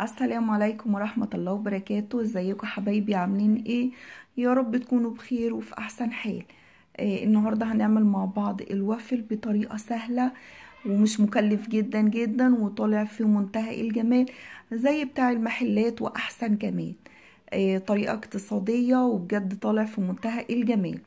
السلام عليكم ورحمة الله وبركاته ازيكم حبايبي عاملين ايه يا رب تكونوا بخير وفي احسن حال إيه النهاردة هنعمل مع بعض الوافل بطريقة سهلة ومش مكلف جدا جدا وطالع في منتهى الجمال زي بتاع المحلات واحسن كمان إيه طريقة اقتصادية وبجد طالع في منتهى الجمال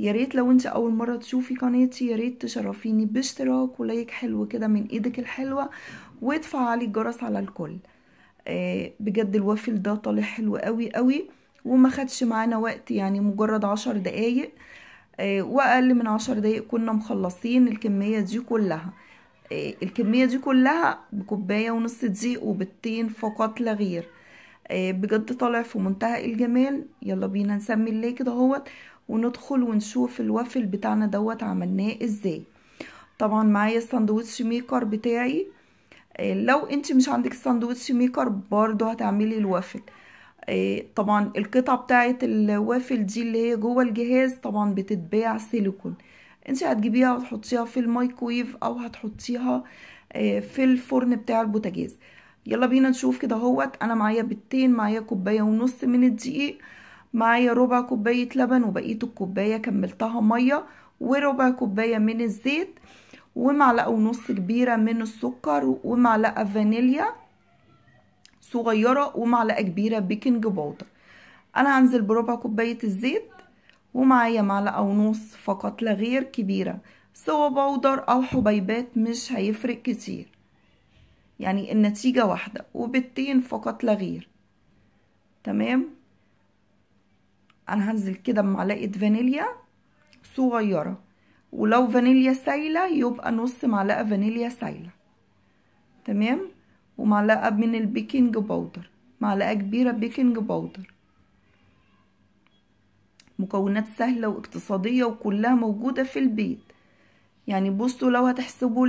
ياريت لو انت اول مره تشوفي قناتي ياريت تشرفيني باشتراك ولايك حلو كده من ايدك الحلوه وتفعلي الجرس على الكل آه، بجد الوافل ده طالع حلو قوي قوي وما خدش معانا وقت يعني مجرد عشر دقايق آه، واقل من عشر دقايق كنا مخلصين الكميه دي كلها آه، الكميه دي كلها بكوبايه ونص دقيق وبالتين فقط لا غير بجد طالع في منتهى الجمال يلا بينا نسمي اللي كده اهوت وندخل ونشوف الوافل بتاعنا دوت عملناه ازاي طبعا معايا الساندوتش ميكر بتاعي إيه، لو انت مش عندك ساندوتش ميكر برضو هتعملي الوافل إيه، طبعا القطعة بتاعة الوافل دي اللي هي جوه الجهاز طبعا بتتباع سيليكون انت هتجيبيها وتحطيها في الميكرويف او هتحطيها إيه، في الفرن بتاع البوتاجاز يلا بينا نشوف كده هوت انا معايا بيتين معايا كوبايه ونص من الدقيق معايا ربع كوبايه لبن وبقيه الكوبايه كملتها ميه وربع كوبايه من الزيت ومعلقة ونص كبيرة من السكر ومعلقة فانيليا صغيرة ومعلقة كبيرة بيكنج باودر أنا هنزل بربع كوباية الزيت ومعايا معلقة ونص فقط لا غير كبيرة سوا بودر أو حبيبات مش هيفرق كتير يعني النتيجة واحدة وبتين فقط لا غير تمام أنا هنزل كده بمعلقة فانيليا صغيرة ولو فانيليا سايله يبقى نص معلقه فانيليا سايله تمام ومعلقه من البيكنج باودر معلقه كبيره بيكنج باودر مكونات سهله واقتصاديه وكلها موجوده في البيت يعني بصوا لو هتحسبوا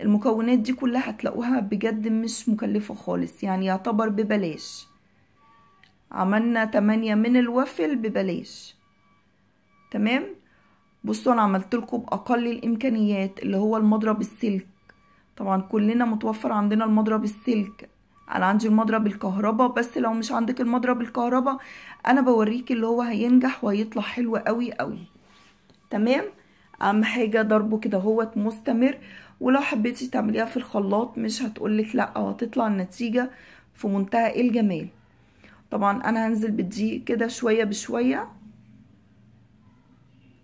المكونات دي كلها هتلاقوها بجد مش مكلفه خالص يعني يعتبر ببلاش عملنا 8 من الوافل ببلاش تمام بصوا انا عملت لكم باقل الامكانيات اللي هو المضرب السلك طبعا كلنا متوفر عندنا المضرب السلك انا عندي المضرب الكهرباء بس لو مش عندك المضرب الكهرباء انا بوريك اللي هو هينجح وهيطلع حلو قوي قوي تمام اهم حاجه ضربه كده هوت مستمر ولو حبيتي تعمليها في الخلاط مش هتقولك لا هتطلع النتيجه في منتهى الجمال طبعا انا هنزل بالدقيق كده شويه بشويه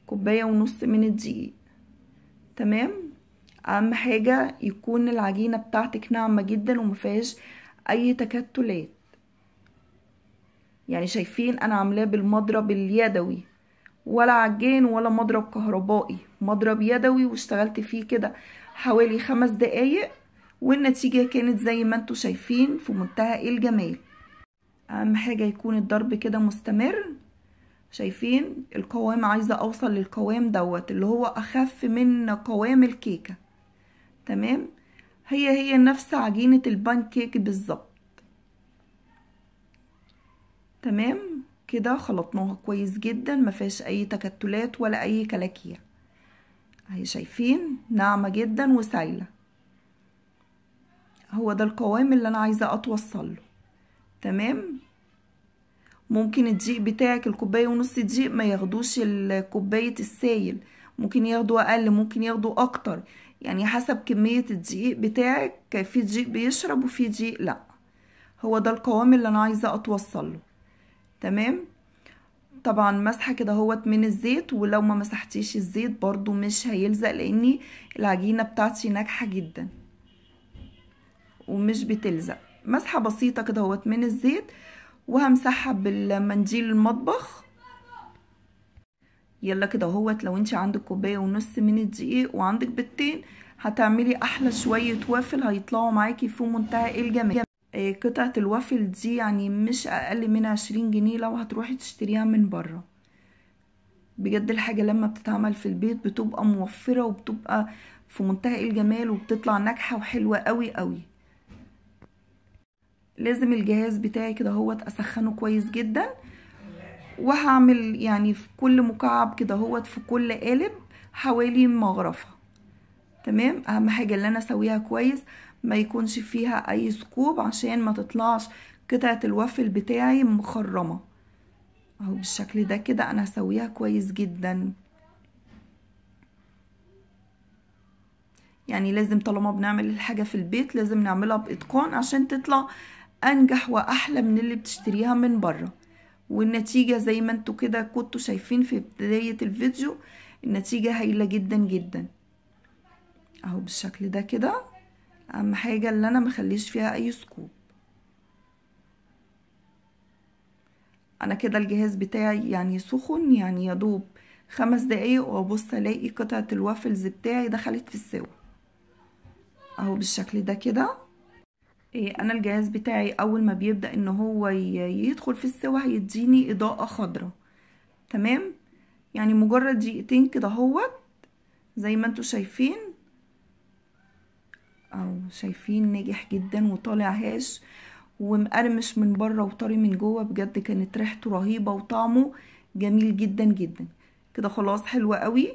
كوباية ونص من الدقيق تمام اهم حاجة يكون العجينة بتاعتك ناعمة جدا ومفيهاش اي تكتلات يعني شايفين انا عاملاه بالمضرب اليدوي ولا عجان ولا مضرب كهربائي مضرب يدوي واشتغلت فيه كده حوالي خمس دقايق والنتيجة كانت زي ما انتوا شايفين في منتهى الجمال اهم حاجة يكون الضرب كده مستمر شايفين القوام عايزة اوصل للقوام دوت اللي هو اخف من قوام الكيكة تمام هي هي نفس عجينة البان كيك بالظبط تمام كده خلطناها كويس جدا ما فيهاش اي تكتلات ولا اي كلاكيع اهي شايفين ناعمة جدا وسايلة هو ده القوام اللي انا عايزة اتوصل له تمام ممكن الدقيق بتاعك الكوبايه ونص دقيق ما ياخدوش كوبايه السائل ممكن ياخدوا اقل ممكن ياخدوا اكتر يعني حسب كميه الدقيق بتاعك في دقيق بيشرب وفي دقيق لا هو ده القوام اللي انا عايزه اتوصل له تمام طبعا مسحه كده هوت من الزيت ولو ما مسحتيش الزيت برضو مش هيلزق لاني العجينه بتاعتي ناجحه جدا ومش بتلزق مسحه بسيطه كده هوت من الزيت وهمسحها بالمنديل المطبخ يلا كده اهوت لو انت عندك كوبايه ونص من الدقيق وعندك بيضتين هتعملي احلى شويه وافل هيطلعوا معاكي في منتهى الجمال آه، قطعه الوافل دي يعني مش اقل من عشرين جنيه لو هتروحي تشتريها من بره بجد الحاجه لما بتتعمل في البيت بتبقى موفره وبتبقى في منتهى الجمال وبتطلع ناجحه وحلوه قوي قوي لازم الجهاز بتاعي كده اهوت اسخنه كويس جدا وهعمل يعني في كل مكعب كده اهوت في كل قالب حوالي مغرفه تمام اهم حاجه اللي انا اسويها كويس ما يكونش فيها اي سكوب عشان ما تطلعش قطعه الوافل بتاعي مخرمه اهو بالشكل ده كده انا هسويها كويس جدا يعني لازم طالما بنعمل الحاجه في البيت لازم نعملها باتقان عشان تطلع انجح واحلى من اللي بتشتريها من بره والنتيجه زي ما انتوا كده كنتوا شايفين في بدايه الفيديو النتيجه هايله جدا جدا اهو بالشكل ده كده اهم حاجه اللي انا مخليش فيها اي سكوب انا كده الجهاز بتاعي يعني سخن يعني يدوب خمس دقايق وابص الاقي قطعه الوافلز بتاعي دخلت في السوا اهو بالشكل ده كده إيه، انا الجهاز بتاعي اول ما بيبدأ ان هو يدخل في السوا هيديني اضاءة خضراء تمام يعني مجرد دقيقتين كده اهوت زي ما انتوا شايفين او شايفين ناجح جدا وطالع هاش ومقرمش من بره وطري من جوه بجد كانت ريحته رهيبه وطعمه جميل جدا جدا كده خلاص حلو قوي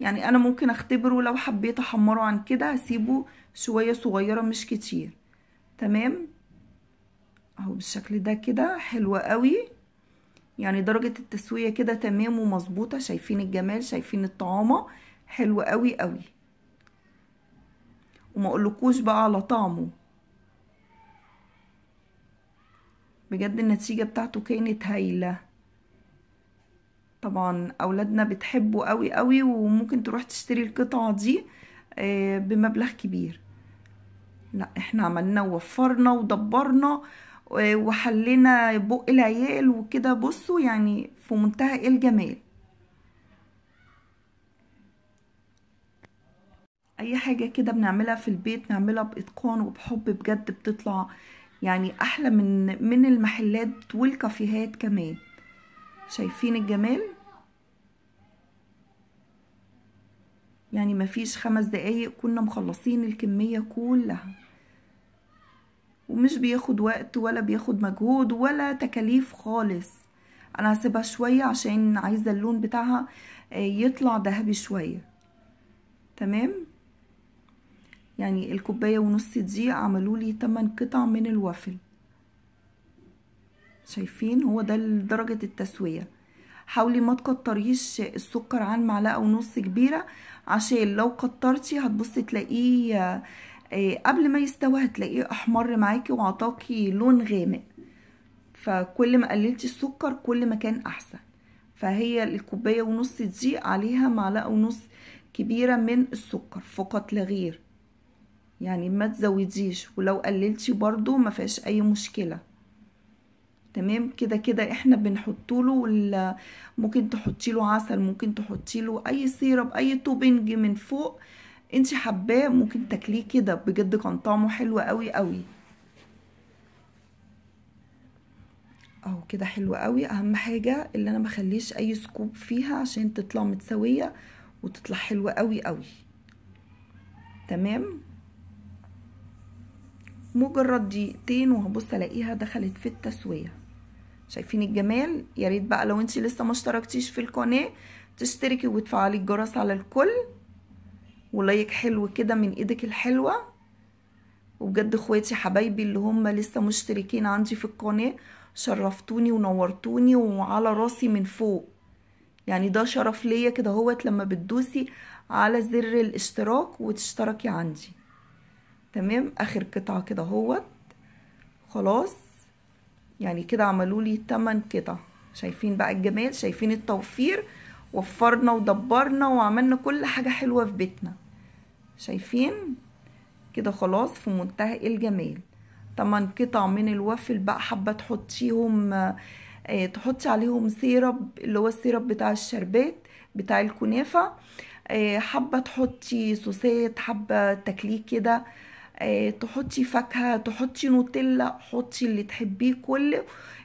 يعني انا ممكن اختبره لو حبيت احمره عن كده هسيبه شويه صغيره مش كتير تمام اهو بالشكل ده كده حلو قوي يعني درجة التسوية كده تمام ومظبوطة شايفين الجمال شايفين الطعامة حلو قوي قوي وما اقولكوش بقى على طعمه بجد النتيجة بتاعته كانت هايلة طبعا اولادنا بتحبه قوي قوي وممكن تروح تشتري القطعة دي آه، بمبلغ كبير لا احنا عملنا ووفرنا ودبرنا آه، وحلينا بق العيال وكده بصوا يعني في منتهى الجمال اي حاجه كده بنعملها في البيت نعملها باتقان وبحب بجد بتطلع يعني احلى من من المحلات والكافيهات كمان شايفين الجمال يعني مفيش خمس دقايق كنا مخلصين الكمية كلها ومش بياخد وقت ولا بياخد مجهود ولا تكاليف خالص انا هسيبها شوية عشان عايزة اللون بتاعها آه، يطلع ذهبي شوية تمام يعني الكوباية ونص دي عملوا لي قطع من الوافل شايفين هو ده درجة التسوية حاولي ما تكتريش السكر عن معلقه ونص كبيره عشان لو كترتي هتبصي تلاقيه آه، قبل ما يستوي هتلاقيه احمر معاكي وعطاكي لون غامق فكل ما قللتي السكر كل ما كان احسن فهي الكوبايه ونص دي عليها معلقه ونص كبيره من السكر فقط لا غير يعني ما تزوديش ولو قللتي برضو ما فيهاش اي مشكله تمام كده كده احنا بنحطوله له ممكن تحطي له عسل ممكن تحطي له اي سيرب اي توبنج من فوق انت حباه ممكن تاكليه كده بجد كان طعمه حلو قوي قوي اهو كده حلو قوي اهم حاجه اللي انا ما اخليش اي سكوب فيها عشان تطلع متساويه وتطلع حلوه قوي قوي تمام مجرد دقيقتين وهبص الاقيها دخلت في التسويه شايفين الجمال يا ريت بقى لو انت لسه ما اشتركتيش في القناه تشتركي وتفعلي الجرس على الكل ولايك حلو كده من ايدك الحلوه وبجد اخواتي حبايبي اللي هم لسه مشتركين عندي في القناه شرفتوني ونورتوني وعلى راسي من فوق يعني ده شرف ليا كده هوت لما بتدوسي على زر الاشتراك وتشتركي عندي تمام اخر قطعه كده هوت خلاص يعني كده عملوا لي 8 قطع شايفين بقى الجمال شايفين التوفير وفرنا ودبرنا وعملنا كل حاجة حلوة في بيتنا شايفين كده خلاص في منتهى الجمال 8 قطع من الوافل بقى حابة تحطيهم آه تحطي عليهم سيرب اللي هو السيرب بتاع الشربات بتاع الكنافة آه حابة تحطي صوصات حابة تاكليه كده آه، تحطي فاكهة تحطي نوتيلا حطي اللي تحبيه كله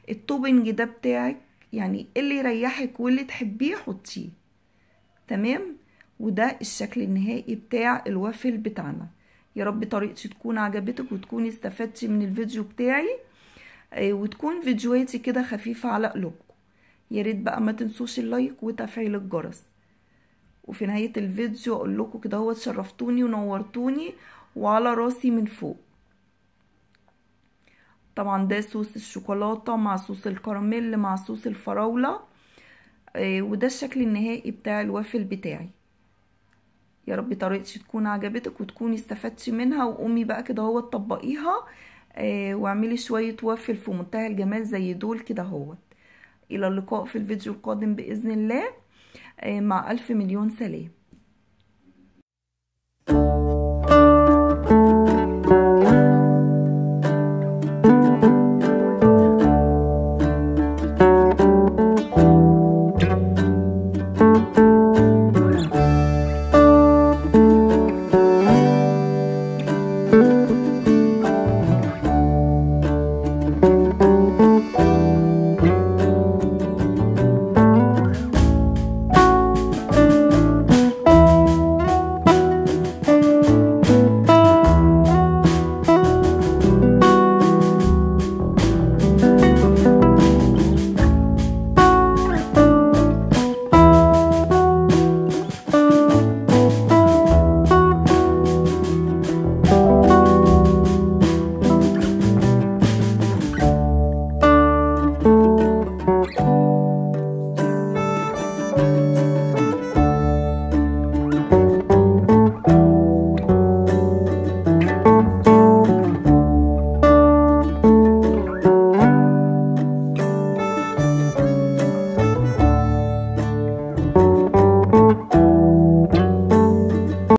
التوبنج ده بتاعك يعني اللي يريحك واللي تحبيه حطيه تمام وده الشكل النهائي بتاع الوافل بتاعنا يا رب طريقتي تكون عجبتك وتكوني استفدتي من الفيديو بتاعي آه، وتكون فيديوهاتي كده خفيفة على قلوبكم يا ريت بقى ما تنسوش اللايك وتفعيل الجرس وفي نهاية الفيديو اقول لكم كده هو شرفتوني ونورتوني وعلى راسي من فوق طبعا ده صوص الشوكولاتة مع صوص الكراميل مع صوص الفراولة آه، وده الشكل النهائي بتاع الوافل بتاعي يا رب طريقتي تكون عجبتك وتكوني استفدتي منها وقومي بقى كده اهو تطبقيها آه، واعملي شوية وافل في منتهى الجمال زي دول كده هو الى اللقاء في الفيديو القادم باذن الله آه، مع الف مليون سلام